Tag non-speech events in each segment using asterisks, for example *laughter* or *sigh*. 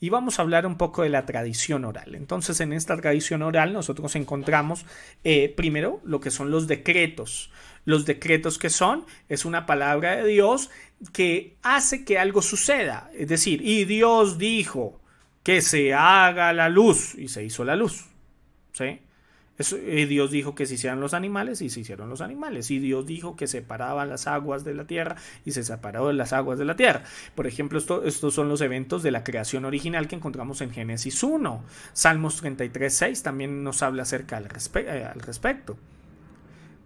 y vamos a hablar un poco de la tradición oral. Entonces, en esta tradición oral nosotros encontramos eh, primero lo que son los decretos. Los decretos que son es una palabra de Dios que hace que algo suceda. Es decir, y Dios dijo que se haga la luz y se hizo la luz. ¿Sí? Eh, Dios dijo que se hicieran los animales y se hicieron los animales. Y Dios dijo que separaba las aguas de la tierra y se separó de las aguas de la tierra. Por ejemplo, estos son los eventos de la creación original que encontramos en Génesis 1. Salmos 33, 6 también nos habla acerca eh, al respecto.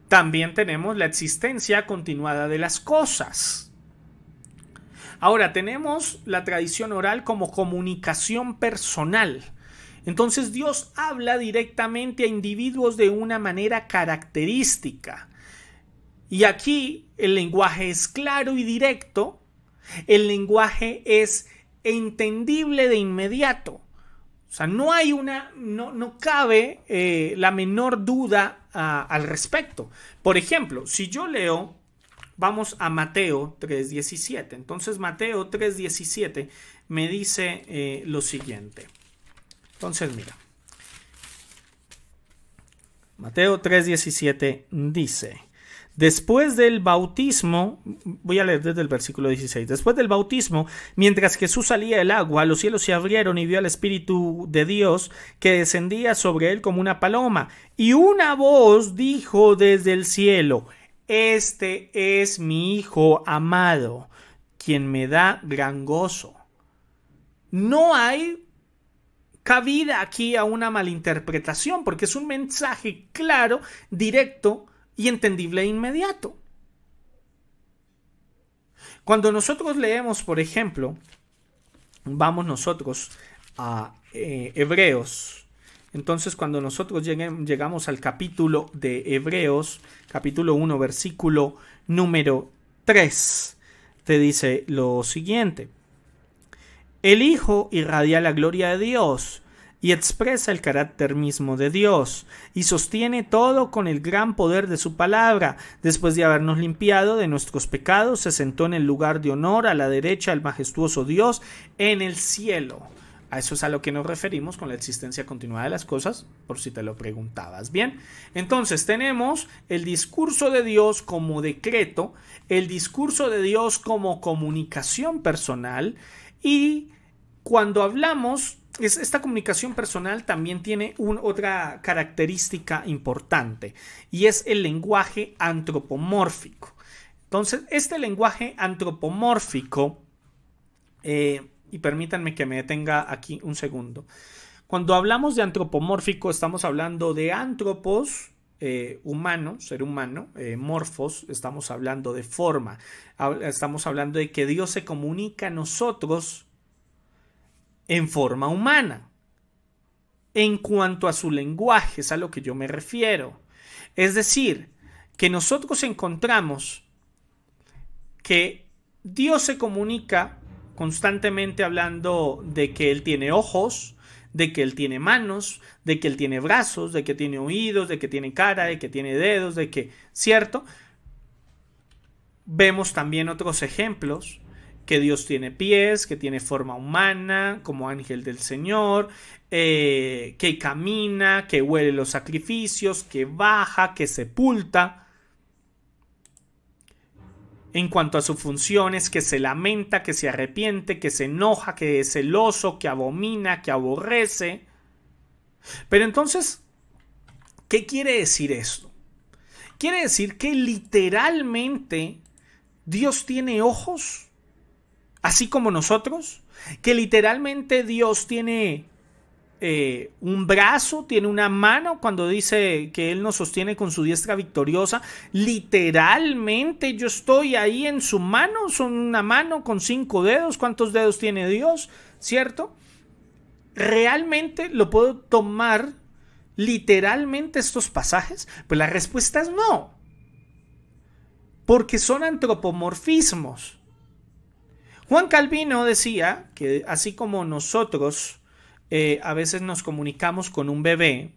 También tenemos la existencia continuada de las cosas. Ahora tenemos la tradición oral como comunicación personal entonces Dios habla directamente a individuos de una manera característica. Y aquí el lenguaje es claro y directo, el lenguaje es entendible de inmediato. O sea, no hay una, no, cabe eh, la menor duda ah, al respecto. Por ejemplo, si yo leo, vamos a Mateo 3.17. Entonces Mateo 3.17 me dice eh, lo siguiente. Entonces, mira. Mateo 3:17 dice, después del bautismo, voy a leer desde el versículo 16, después del bautismo, mientras Jesús salía del agua, los cielos se abrieron y vio al Espíritu de Dios que descendía sobre él como una paloma, y una voz dijo desde el cielo, este es mi Hijo amado, quien me da gran gozo. No hay cabida aquí a una malinterpretación, porque es un mensaje claro, directo y entendible e inmediato. Cuando nosotros leemos, por ejemplo, vamos nosotros a eh, Hebreos, entonces cuando nosotros llegamos al capítulo de Hebreos, capítulo 1, versículo número 3, te dice lo siguiente. El Hijo irradia la gloria de Dios y expresa el carácter mismo de Dios, y sostiene todo con el gran poder de su palabra. Después de habernos limpiado de nuestros pecados, se sentó en el lugar de honor a la derecha del majestuoso Dios en el cielo. A eso es a lo que nos referimos con la existencia continuada de las cosas, por si te lo preguntabas. Bien, entonces tenemos el discurso de Dios como decreto, el discurso de Dios como comunicación personal y cuando hablamos esta comunicación personal también tiene una otra característica importante y es el lenguaje antropomórfico. Entonces, este lenguaje antropomórfico eh, y permítanme que me detenga aquí un segundo. Cuando hablamos de antropomórfico, estamos hablando de antropos, eh, humanos ser humano, eh, morfos, estamos hablando de forma, estamos hablando de que Dios se comunica a nosotros en forma humana. En cuanto a su lenguaje, es a lo que yo me refiero. Es decir, que nosotros encontramos que Dios se comunica constantemente hablando de que él tiene ojos, de que él tiene manos, de que él tiene brazos, de que tiene oídos, de que tiene cara, de que tiene dedos, de que, ¿cierto? Vemos también otros ejemplos, que Dios tiene pies, que tiene forma humana, como ángel del Señor, eh, que camina, que huele los sacrificios, que baja, que sepulta en cuanto a sus funciones, que se lamenta, que se arrepiente, que se enoja, que es celoso, que abomina, que aborrece. Pero entonces, ¿qué quiere decir esto? Quiere decir que literalmente Dios tiene ojos, así como nosotros, que literalmente Dios tiene eh, un brazo, tiene una mano cuando dice que Él nos sostiene con su diestra victoriosa. Literalmente yo estoy ahí en su mano, son una mano con cinco dedos. ¿Cuántos dedos tiene Dios? ¿Cierto? ¿Realmente lo puedo tomar literalmente estos pasajes? Pues la respuesta es no. Porque son antropomorfismos. Juan Calvino decía que así como nosotros eh, a veces nos comunicamos con un bebé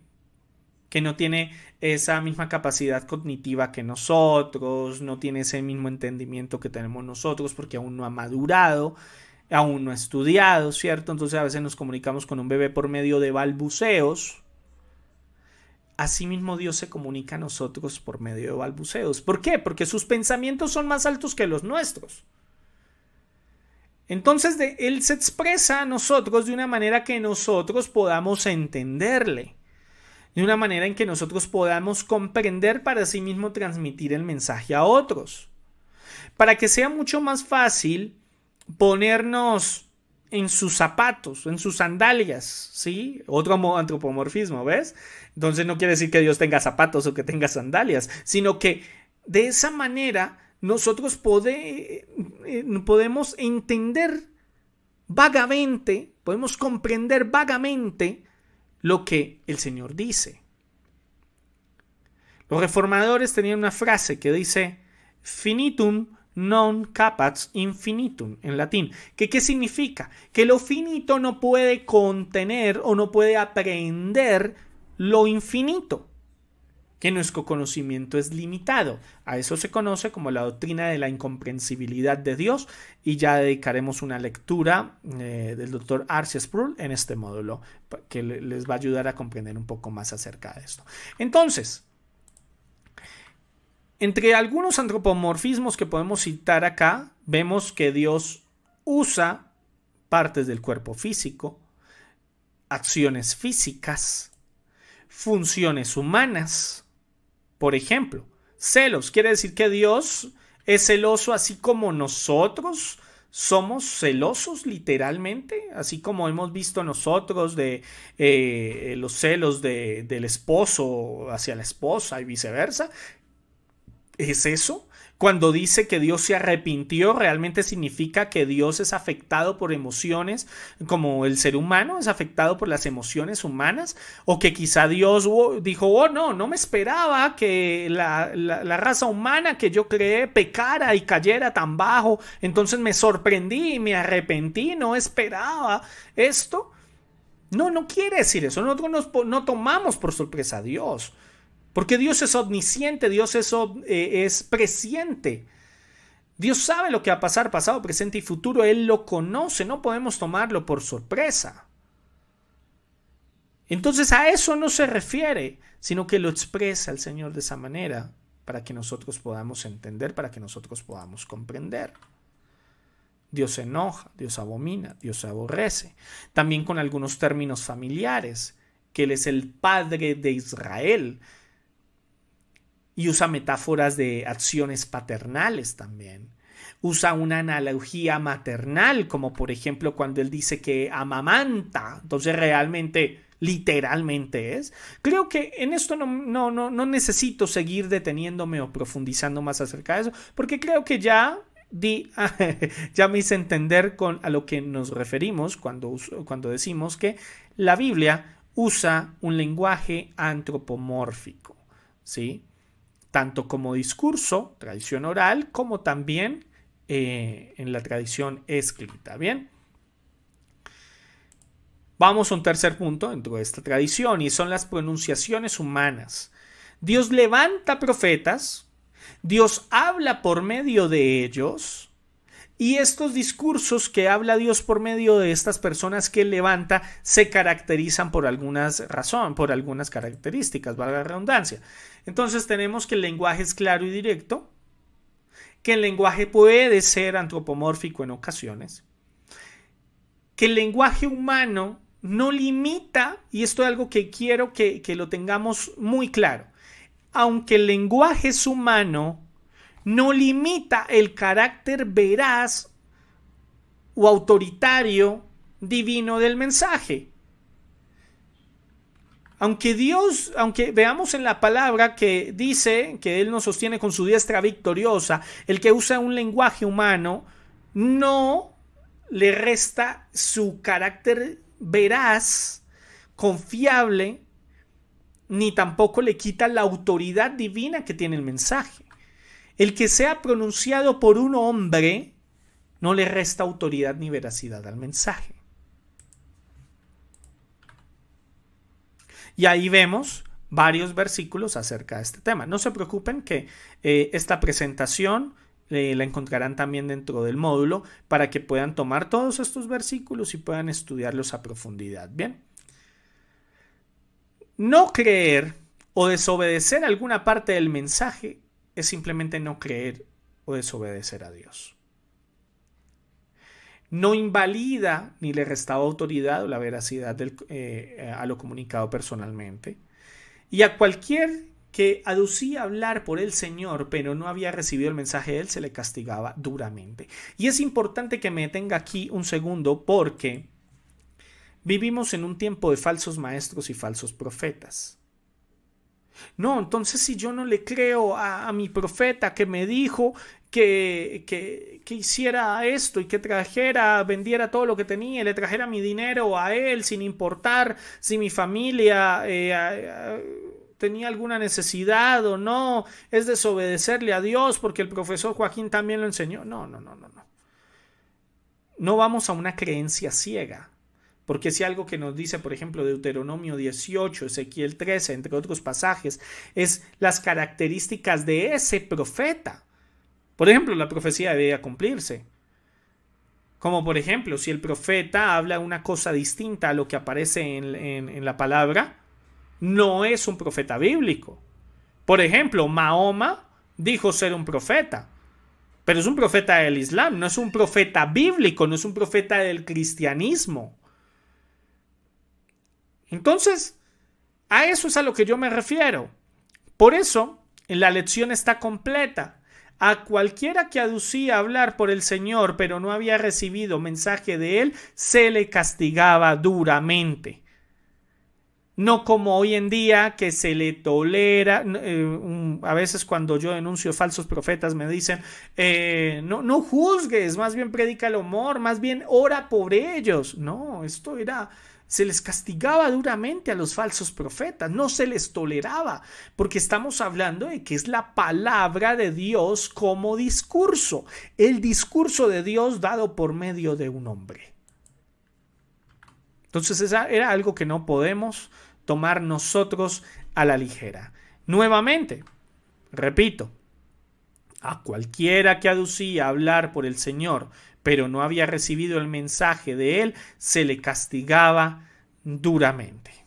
que no tiene esa misma capacidad cognitiva que nosotros, no tiene ese mismo entendimiento que tenemos nosotros porque aún no ha madurado, aún no ha estudiado, ¿cierto? Entonces a veces nos comunicamos con un bebé por medio de balbuceos. Asimismo Dios se comunica a nosotros por medio de balbuceos. ¿Por qué? Porque sus pensamientos son más altos que los nuestros. Entonces él se expresa a nosotros de una manera que nosotros podamos entenderle, de una manera en que nosotros podamos comprender para sí mismo transmitir el mensaje a otros, para que sea mucho más fácil ponernos en sus zapatos, en sus sandalias, ¿sí? Otro antropomorfismo, ¿ves? Entonces no quiere decir que Dios tenga zapatos o que tenga sandalias, sino que de esa manera nosotros eh, eh, podemos entender vagamente, podemos comprender vagamente lo que el Señor dice. Los reformadores tenían una frase que dice finitum non capax infinitum en latín. que ¿Qué significa? Que lo finito no puede contener o no puede aprender lo infinito que nuestro conocimiento es limitado. A eso se conoce como la doctrina de la incomprensibilidad de Dios y ya dedicaremos una lectura eh, del doctor Arce Sproul en este módulo que les va a ayudar a comprender un poco más acerca de esto. Entonces, entre algunos antropomorfismos que podemos citar acá, vemos que Dios usa partes del cuerpo físico, acciones físicas, funciones humanas, por ejemplo, celos quiere decir que Dios es celoso así como nosotros somos celosos literalmente, así como hemos visto nosotros de eh, los celos del esposo hacia la esposa y viceversa. ¿Es eso? Cuando dice que Dios se arrepintió, realmente significa que Dios es afectado por emociones, como el ser humano es afectado por las emociones humanas, o que quizá Dios dijo, oh no, no me esperaba que la, raza humana que yo creé pecara y cayera tan bajo, entonces me sorprendí y me arrepentí, no esperaba esto. No, no quiere decir eso. Nosotros no tomamos por sorpresa a Dios. Porque Dios es omnisciente, Dios es, eh, es Dios sabe lo que va a pasar, pasado, presente y futuro. Él lo conoce, no podemos tomarlo por sorpresa. Entonces a eso no se refiere, sino que lo expresa el Señor de esa manera, para que nosotros podamos entender, para que nosotros podamos comprender. Dios se enoja, Dios abomina, Dios aborrece. También con algunos términos familiares, que Él es el Padre de Israel, y usa metáforas de acciones paternales también. Usa una analogía maternal, como por ejemplo cuando él dice que amamanta, entonces realmente, literalmente es. Creo que en esto no, no, no, no necesito seguir deteniéndome o profundizando más acerca de eso, porque creo que ya Di, *laughs* ya me hice entender con a lo que nos referimos cuando, cuando decimos que la Biblia usa un lenguaje antropomórfico, ¿sí? tanto como discurso, tradición oral, como también eh, en la tradición escrita. Bien. Vamos a un tercer punto dentro de esta tradición y son las pronunciaciones humanas. Dios levanta profetas, Dios habla por medio de ellos, y estos discursos que habla Dios por medio de estas personas que levanta se caracterizan por algunas razones, por algunas características, valga la redundancia. Entonces tenemos que el lenguaje es claro y directo, que el lenguaje puede ser antropomórfico en ocasiones, que el lenguaje humano no limita, y esto es algo que quiero que, que lo tengamos muy claro, aunque el lenguaje es humano, no limita el carácter veraz o autoritario divino del mensaje. Aunque Dios, aunque veamos en la palabra que dice que Él nos sostiene con su diestra victoriosa, el que usa un lenguaje humano no le resta su carácter veraz, confiable, ni tampoco le quita la autoridad divina que tiene el mensaje. El que sea pronunciado por un hombre no le resta autoridad ni veracidad al mensaje. Y ahí vemos varios versículos acerca de este tema. No se preocupen que eh, esta presentación eh, la encontrarán también dentro del módulo para que puedan tomar todos estos versículos y puedan estudiarlos a profundidad. Bien. No creer o desobedecer alguna parte del mensaje es simplemente no creer o desobedecer a Dios. No invalida ni le restaba autoridad o la veracidad eh, a lo comunicado personalmente. Y a cualquier que aducía hablar por el Señor, pero no había recibido el mensaje de él, se le castigaba duramente. Y es importante que me tenga aquí un segundo porque vivimos en un tiempo de falsos maestros y falsos profetas. No, entonces si yo no le creo a, mi profeta que me dijo que, que, que, hiciera esto y que trajera, vendiera todo lo que tenía, le trajera mi dinero a él sin importar si mi familia eh, eh, tenía alguna necesidad o no, es desobedecerle a Dios porque el profesor Joaquín también lo enseñó. No, no, no, no, no. No vamos a una creencia ciega. Porque si algo que nos dice, por ejemplo, Deuteronomio 18, Ezequiel 13, entre otros pasajes, es las características de ese profeta. Por ejemplo, la profecía debe cumplirse. Como por ejemplo, si el profeta habla una cosa distinta a lo que aparece en, en la palabra, no es un profeta bíblico. Por ejemplo, Mahoma dijo ser un profeta, pero es un profeta del Islam, no es un profeta bíblico, no es un profeta del cristianismo. Entonces, a eso es a lo que yo me refiero. Por eso, en la lección está completa. A cualquiera que aducía hablar por el Señor, pero no había recibido mensaje de Él, se le castigaba duramente. No como hoy en día que se le tolera, eh, a veces cuando yo denuncio falsos profetas me dicen, eh, no, no juzgues, más bien predica el amor, más bien ora por ellos. No, esto era se les castigaba duramente a los falsos profetas, no se les toleraba, porque estamos hablando de que es la palabra de Dios como discurso, el discurso de Dios dado por medio de un hombre. Entonces esa era algo que no podemos tomar nosotros a la ligera. Nuevamente, repito, a cualquiera que aducía hablar por el Señor, pero no había recibido el mensaje de él, se le castigaba duramente.